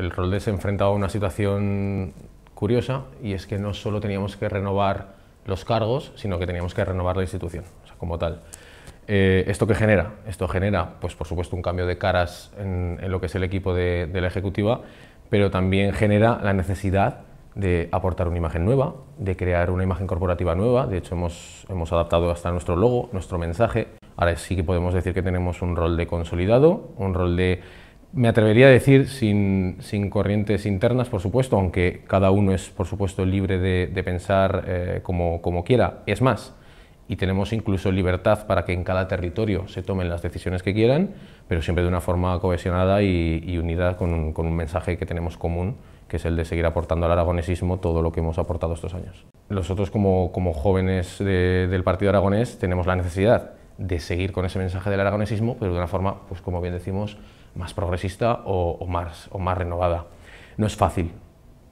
el rol de se enfrentaba a una situación curiosa y es que no solo teníamos que renovar los cargos, sino que teníamos que renovar la institución como tal. Eh, ¿Esto qué genera? Esto genera, pues por supuesto, un cambio de caras en, lo que es el equipo de, de la ejecutiva, pero también genera la necesidad de aportar una imagen nueva, de crear una imagen corporativa nueva. De hecho, hemos, hemos, adaptado hasta nuestro logo, nuestro mensaje. Ahora sí que podemos decir que tenemos un rol de consolidado, un rol de me atrevería a decir, sin, sin, corrientes internas, por supuesto, aunque cada uno es, por supuesto, libre de, pensar eh, como, como, quiera. Es más, y tenemos incluso libertad para que en cada territorio se tomen las decisiones que quieran, pero siempre de una forma cohesionada y, unida con un, con un mensaje que tenemos común, que es el de seguir aportando al aragonesismo todo lo que hemos aportado estos años. Nosotros, como, como jóvenes del Partido Aragonés, tenemos la necesidad de seguir con ese mensaje del aragonesismo, pero de una forma, pues como bien decimos, más progresista o, más, o más renovada. No es fácil,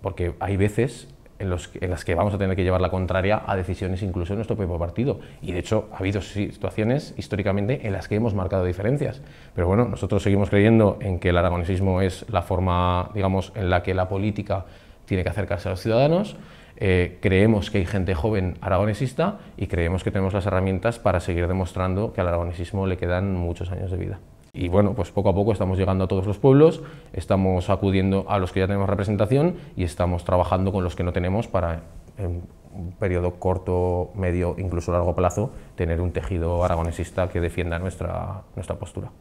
porque hay veces en, los, en, las que vamos a tener que llevar la contraria a decisiones incluso en nuestro propio partido. Y de hecho ha habido situaciones históricamente en las que hemos marcado diferencias. Pero bueno, nosotros seguimos creyendo en que el aragonesismo es la forma, digamos, en la que la política tiene que acercarse a los ciudadanos. Eh, creemos que hay gente joven aragonesista y creemos que tenemos las herramientas para seguir demostrando que al aragonesismo le quedan muchos años de vida. Y bueno, pues poco a poco estamos llegando a todos los pueblos, estamos acudiendo a los que ya tenemos representación y estamos trabajando con los que no tenemos para en un periodo corto, medio, incluso largo plazo, tener un tejido aragonesista que defienda nuestra, postura.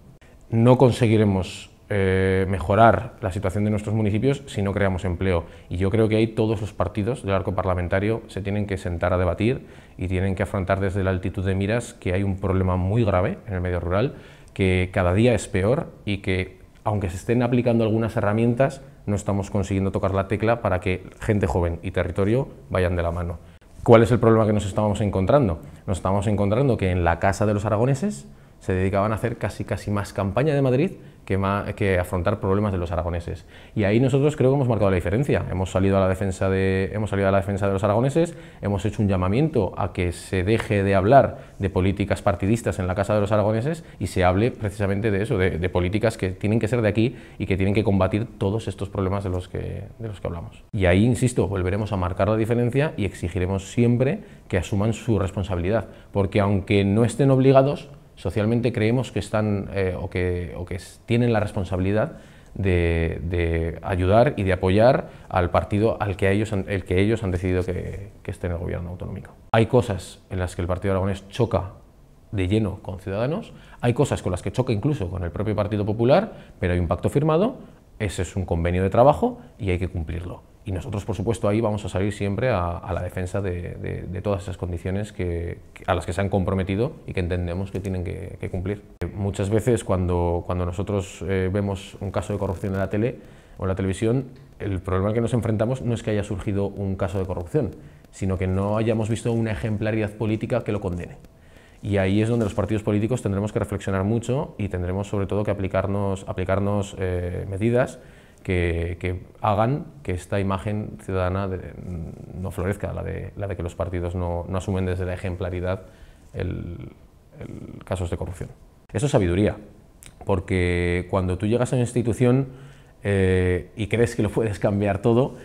No conseguiremos eh, mejorar la situación de nuestros municipios si no creamos empleo. Y yo creo que ahí todos los partidos del arco parlamentario se tienen que sentar a debatir y tienen que afrontar desde la altitud de miras que hay un problema muy grave en el medio rural que cada día es peor y que aunque se estén aplicando algunas herramientas, no estamos consiguiendo tocar la tecla para que gente joven y territorio vayan de la mano. ¿Cuál es el problema que nos estamos encontrando? Nos estamos encontrando que en la casa de los aragoneses se dedicaban a hacer casi, casi más campaña de Madrid que, que, afrontar problemas de los aragoneses. Y ahí nosotros creo que hemos marcado la diferencia. Hemos salido, a la defensa de, hemos salido a la defensa de los aragoneses, hemos hecho un llamamiento a que se deje de hablar de políticas partidistas en la Casa de los Aragoneses y se hable precisamente de eso, de, políticas que tienen que ser de aquí y que tienen que combatir todos estos problemas de los que, de los que hablamos. Y ahí, insisto, volveremos a marcar la diferencia y exigiremos siempre que asuman su responsabilidad, porque aunque no estén obligados, socialmente creemos que están eh, o, que, tienen la responsabilidad de, ayudar y de apoyar al partido al que ellos han, el que ellos han decidido que, que, esté en el gobierno autonómico. Hay cosas en las que el Partido Aragonés choca de lleno con Ciudadanos, hay cosas con las que choca incluso con el propio Partido Popular, pero hay un pacto firmado, ese es un convenio de trabajo y hay que cumplirlo y nosotros, por supuesto, ahí vamos a salir siempre a, la defensa de, todas esas condiciones a las que se han comprometido y que entendemos que tienen que, cumplir. Muchas veces cuando, nosotros eh, vemos un caso de corrupción en la tele o en la televisión, el problema al que nos enfrentamos no es que haya surgido un caso de corrupción, sino que no hayamos visto una ejemplaridad política que lo condene. Y ahí es donde los partidos políticos tendremos que reflexionar mucho y tendremos sobre todo que aplicarnos, aplicarnos eh, medidas que, hagan que esta imagen ciudadana mm, no florezca, la de, que los partidos no, asumen desde la ejemplaridad el, casos este de corrupción. Eso es sabiduría, porque cuando tú llegas a una institución eh, y crees que lo puedes cambiar todo,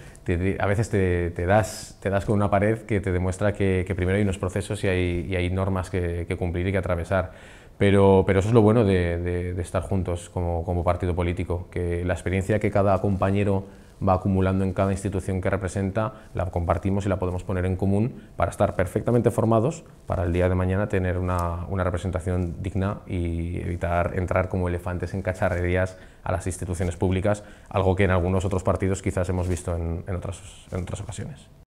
a veces te, das, te das con una pared que te demuestra que, primero hay unos procesos y hay, normas que, cumplir y que atravesar. Pero, pero eso es lo bueno de, estar juntos como, como partido político, que la experiencia que cada compañero va acumulando en cada institución que representa, la compartimos y la podemos poner en común para estar perfectamente formados para el día de mañana tener una, representación digna y evitar entrar como elefantes en cacharrerías a las instituciones públicas, algo que en algunos otros partidos quizás hemos visto en otras ocasiones.